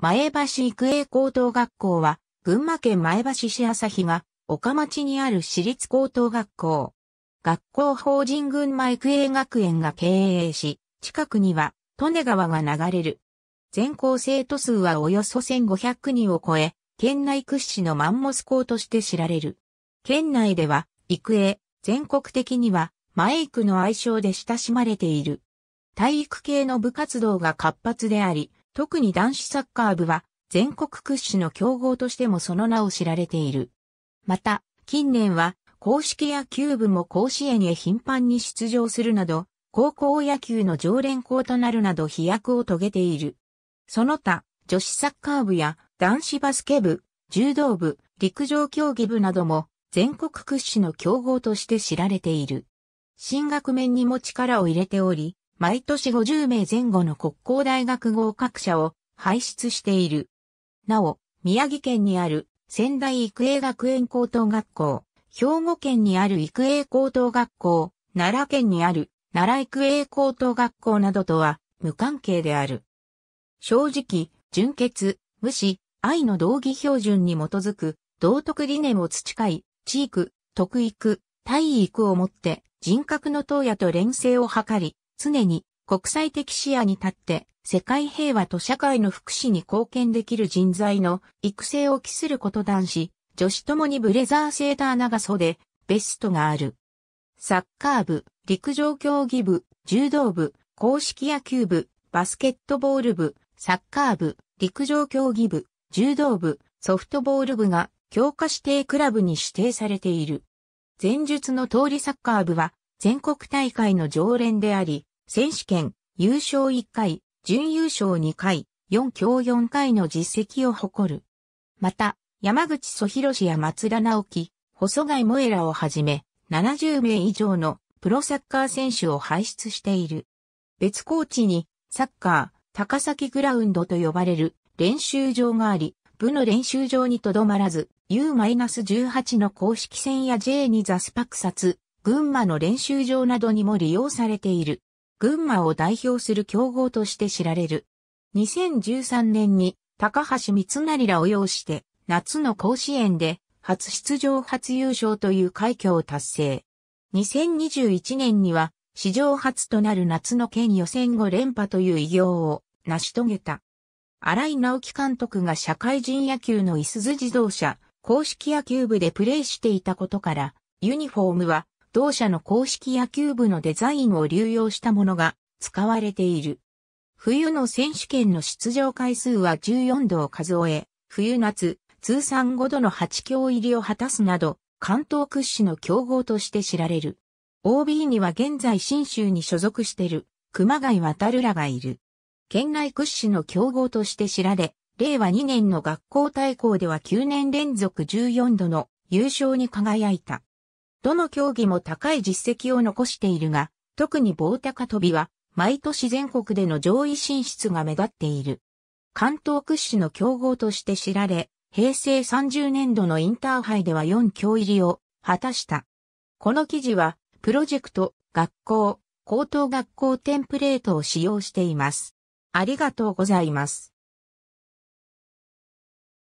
前橋育英高等学校は、群馬県前橋市朝日が、岡町にある私立高等学校。学校法人群馬育英学園が経営し、近くには、利根川が流れる。全校生徒数はおよそ1500人を超え、県内屈指のマンモス校として知られる。県内では、育英、全国的には、前育の愛称で親しまれている。体育系の部活動が活発であり、特に男子サッカー部は全国屈指の強豪としてもその名を知られている。また、近年は公式野球部も甲子園へ頻繁に出場するなど、高校野球の常連校となるなど飛躍を遂げている。その他、女子サッカー部や男子バスケ部、柔道部、陸上競技部なども全国屈指の強豪として知られている。進学面にも力を入れており、毎年50名前後の国交大学合格者を輩出している。なお、宮城県にある仙台育英学園高等学校、兵庫県にある育英高等学校、奈良県にある奈良育英高等学校などとは無関係である。正直、純潔、無視、愛の道義標準に基づく道徳理念を培い、地域、徳育、体育をもって人格の投与と連成を図り、常に国際的視野に立って世界平和と社会の福祉に貢献できる人材の育成を期すること男子、女子ともにブレザーセーター長袖、ベストがある。サッカー部、陸上競技部、柔道部、公式野球部、バスケットボール部、サッカー部、陸上競技部、柔道部、ソフトボール部が強化指定クラブに指定されている。前述の通りサッカー部は全国大会の常連であり、選手権、優勝1回、準優勝2回、4強4回の実績を誇る。また、山口祖博や松田直樹、細貝萌えらをはじめ、70名以上のプロサッカー選手を輩出している。別コーチに、サッカー、高崎グラウンドと呼ばれる練習場があり、部の練習場にとどまらず、U-18 の公式戦や J にザスパクサツ、群馬の練習場などにも利用されている。群馬を代表する強豪として知られる。2013年に高橋光成らを擁して夏の甲子園で初出場初優勝という快挙を達成。2021年には史上初となる夏の県予選後連覇という偉業を成し遂げた。荒井直樹監督が社会人野球のいすゞ自動車公式野球部でプレーしていたことから、ユニフォームは同社の公式野球部のデザインを流用したものが使われている。冬の選手権の出場回数は14度を数え、冬夏、通算5度の8強入りを果たすなど、関東屈指の強豪として知られる。OB には現在新州に所属している熊谷渡るらがいる。県内屈指の強豪として知られ、令和2年の学校対抗では9年連続14度の優勝に輝いた。どの競技も高い実績を残しているが、特に棒高跳びは、毎年全国での上位進出が目立っている。関東屈指の強豪として知られ、平成30年度のインターハイでは4強入りを果たした。この記事は、プロジェクト、学校、高等学校テンプレートを使用しています。ありがとうございます。